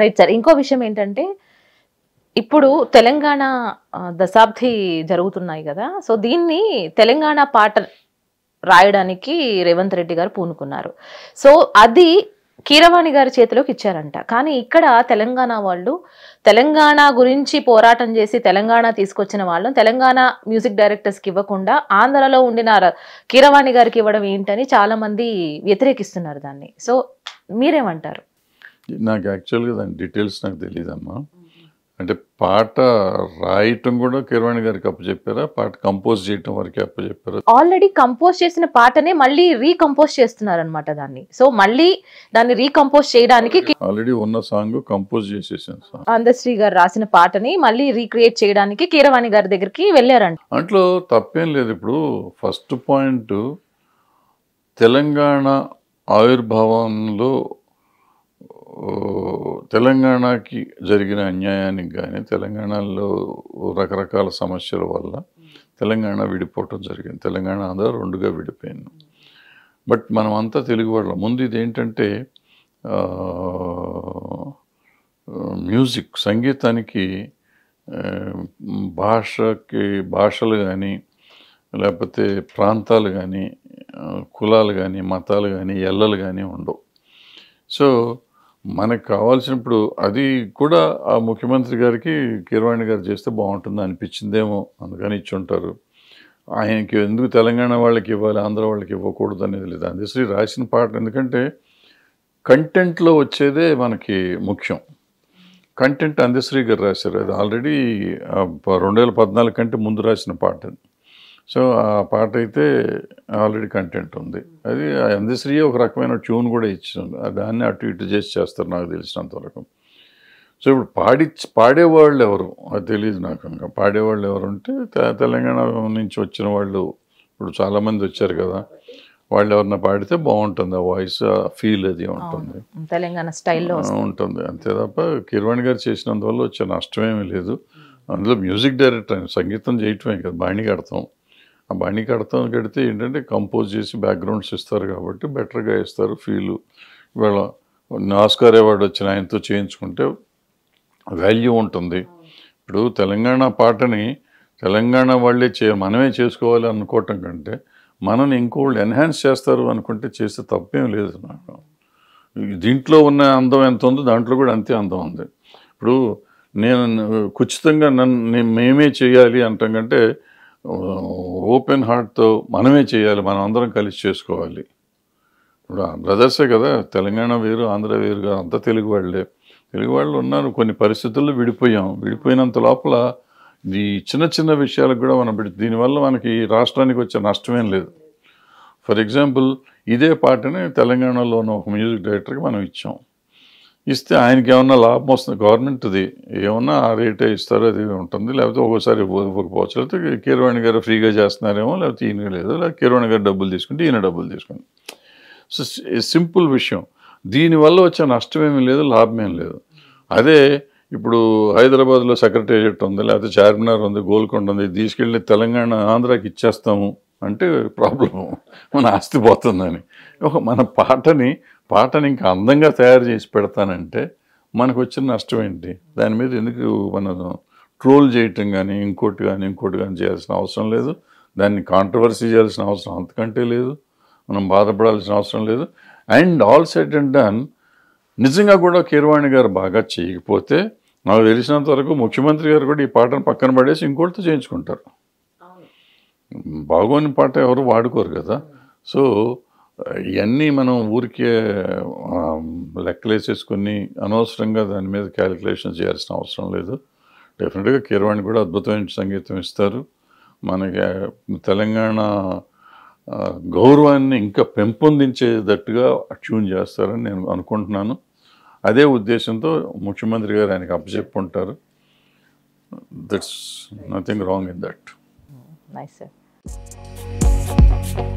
right sir ఇంకో విషయం ఏంటంటే ఇప్పుడు తెలంగాణ దశాబ్ది జరుగుతున్నాయి కదా సో దీన్ని తెలంగాణ పాట రాయడానికి రేవంత్ రెడ్డి గారు పూనుకున్నారు సో అది కీరవాణి గారి చేతిలోకి ఇచ్చారంట కానీ ఇక్కడ తెలంగాణ వాళ్ళు తెలంగాణ గురించి పోరాటం చేసి తెలంగాణ తీసుకొచ్చిన వాళ్ళు తెలంగాణ మ్యూజిక్ డైరెక్టర్స్కి ఇవ్వకుండా ఆంధ్రలో ఉండిన కీరవాణి గారికి ఇవ్వడం ఏంటని చాలామంది వ్యతిరేకిస్తున్నారు దాన్ని సో మీరేమంటారు నాకు యాక్చువల్గా దాని డీటెయిల్స్ నాకు తెలియదమ్మా అంటే పాట రాయటం కూడా కిరవాణి గారికి అప్పచెప్పారా పాట కంపోజ్ చేయటం వరకు అప్పచెప్పారా ఆల్రెడీ కంపోజ్ చేసిన పాటనే మళ్ళీ రీకంపోజ్ చేస్తున్నారు అనమాట దాన్ని సో మళ్ళీ దాన్ని రీకంపోజ్ చేయడానికి ఆల్రెడీ ఉన్న సాంగ్ కంపోజ్ చేసేసాను అందశ్రీ గారు రాసిన పాటని మళ్ళీ రీక్రియేట్ చేయడానికి కీరవాణి గారి దగ్గరికి వెళ్ళారంట అంట్లో తప్పేం లేదు ఇప్పుడు ఫస్ట్ పాయింట్ తెలంగాణ ఆవిర్భావంలో తెలంగాణకి జరిగిన అన్యాయానికి కానీ తెలంగాణలో రకరకాల సమస్యల వల్ల తెలంగాణ విడిపోవటం జరిగింది తెలంగాణ ఆంధ్ర రెండుగా విడిపోయింది బట్ మనం అంతా తెలుగు వాళ్ళం ముందు ఇది ఏంటంటే మ్యూజిక్ సంగీతానికి భాషకి భాషలు కానీ లేకపోతే ప్రాంతాలు కానీ కులాలు కానీ మతాలు కానీ ఎల్లలు కానీ ఉండవు సో మనకు కావాల్సినప్పుడు అది కూడా ఆ ముఖ్యమంత్రి గారికి కీరవాణి గారు చేస్తే బాగుంటుంది అనిపించిందేమో అందుకని ఇచ్చి ఉంటారు ఆయనకి ఎందుకు తెలంగాణ వాళ్ళకి ఇవ్వాలి ఆంధ్ర వాళ్ళకి ఇవ్వకూడదు అనేది లేదు అందుశ్రీ రాసిన పాట ఎందుకంటే కంటెంట్లో వచ్చేదే మనకి ముఖ్యం కంటెంట్ అందశ్రీ గారు రాశారు అది ఆల్రెడీ రెండు వేల పద్నాలుగు కంటే ముందు రాసిన పాట అది సో ఆ పాట అయితే ఆల్రెడీ కంటెంట్ ఉంది అది అందశ్రీ ఒక రకమైన ట్యూన్ కూడా ఇచ్చింది దాన్ని అటు ఇటు చేసి చేస్తారు నాకు తెలిసినంత వరకు సో ఇప్పుడు పాడి పాడేవాళ్ళు ఎవరు అది తెలియదు నాకు ఇంకా పాడేవాళ్ళు ఎవరు అంటే తెలంగాణ నుంచి వచ్చిన వాళ్ళు ఇప్పుడు చాలామంది వచ్చారు కదా వాళ్ళు ఎవరన్నా పాడితే బాగుంటుంది ఆ వాయిస్ ఆ ఫీల్ అది ఉంటుంది తెలంగాణ స్టైల్లో ఉంటుంది అంతే తప్ప కిరణ్ గారు చేసినందువల్ల వచ్చే నష్టమేమీ లేదు అందులో మ్యూజిక్ డైరెక్టర్ సంగీతం చేయటమే కదా బాణి కడతాం ఆ బండి కడతాం కడితే ఏంటంటే కంపోజ్ చేసి బ్యాక్గ్రౌండ్స్ ఇస్తారు కాబట్టి బెటర్గా ఇస్తారు ఫీలు ఇవాళ నాస్కార్ అవార్డు వచ్చిన ఆయనతో చేయించుకుంటే వాల్యూ ఉంటుంది ఇప్పుడు తెలంగాణ పాటని తెలంగాణ వాళ్ళే చే మనమే చేసుకోవాలి అనుకోవటం కంటే మనని ఇంకోళ్ళు ఎన్హాన్స్ చేస్తారు అనుకుంటే చేస్తే తప్పేం లేదు నాకు దీంట్లో ఉన్న అందం ఎంత ఉందో దాంట్లో కూడా అంతే అందం ఉంది ఇప్పుడు నేను ఖచ్చితంగా నన్ను మేమే చేయాలి అంటాం కంటే ఓపెన్ హార్ట్తో మనమే చేయాలి మనం అందరం కలిసి చేసుకోవాలి ఇప్పుడు బ్రదర్సే కదా తెలంగాణ వేరు ఆంధ్ర వేరు కాదు అంతా తెలుగు వాళ్ళే తెలుగు వాళ్ళు ఉన్నారు కొన్ని పరిస్థితుల్లో విడిపోయాం విడిపోయినంత లోపల ఈ చిన్న చిన్న విషయాలకు కూడా మనం దీనివల్ల మనకి రాష్ట్రానికి వచ్చే నష్టమేం లేదు ఫర్ ఎగ్జాంపుల్ ఇదే పాటని తెలంగాణలోని ఒక మ్యూజిక్ డైరెక్టర్కి మనం ఇచ్చాం ఇస్తే ఆయనకి ఏమన్నా లాభం వస్తుంది గవర్నమెంట్ది ఏమన్నా ఆ రేటే ఇస్తారో అది ఉంటుంది లేకపోతే ఒక్కోసారి ఇవ్వకపోవచ్చు లేకపోతే కీరవాణి గారు ఫ్రీగా చేస్తున్నారేమో లేకపోతే ఈయన లేదు లేకపోతే కీరవాణి గారు డబ్బులు తీసుకుంటే ఈయన డబ్బులు తీసుకుంది సో సింపుల్ విషయం దీనివల్ల వచ్చే నష్టమేమీ లేదు లాభమేం లేదు అదే ఇప్పుడు హైదరాబాద్లో సెక్రటేరియట్ ఉంది లేకపోతే చార్మినార్ ఉంది గోల్కొండ ఉంది తీసుకెళ్ళి తెలంగాణ ఆంధ్రాకి ఇచ్చేస్తాము అంటే ప్రాబ్లం మన ఆస్తి పోతుందని ఒక మన పాటని పాటని ఇంకా అందంగా తయారు చేసి పెడతానంటే మనకు వచ్చిన నష్టం ఏంటి దాని మీద ఎందుకు మనం ట్రోల్ చేయటం కానీ ఇంకోటి కానీ ఇంకోటి కానీ చేయాల్సిన అవసరం లేదు దాన్ని కాంట్రవర్సీ చేయాల్సిన అవసరం అంతకంటే లేదు మనం బాధపడాల్సిన అవసరం లేదు and all set and done నిజంగా కూడా కీరవాణి గారు బాగా చేయకపోతే నాకు తెలిసినంత వరకు ముఖ్యమంత్రి గారు కూడా ఈ పాటను పక్కన పడేసి ఇంకోటితో చేయించుకుంటారు బాగోని పాట ఎవరు వాడుకోరు కదా సో ఇవన్నీ మనం ఊరికే లెక్కలేసేసుకొని అనవసరంగా దాని మీద క్యాలిక్యులేషన్ చేయాల్సిన అవసరం లేదు డెఫినెట్గా కీరవాణి కూడా అద్భుతమైన సంగీతం ఇస్తారు మనకి తెలంగాణ గౌరవాన్ని ఇంకా పెంపొందించేటట్టుగా ట్యూన్ చేస్తారని నేను అనుకుంటున్నాను అదే ఉద్దేశంతో ముఖ్యమంత్రి గారు ఆయనకు అప్పచెప్పుకుంటారు that's nothing wrong in that nice sir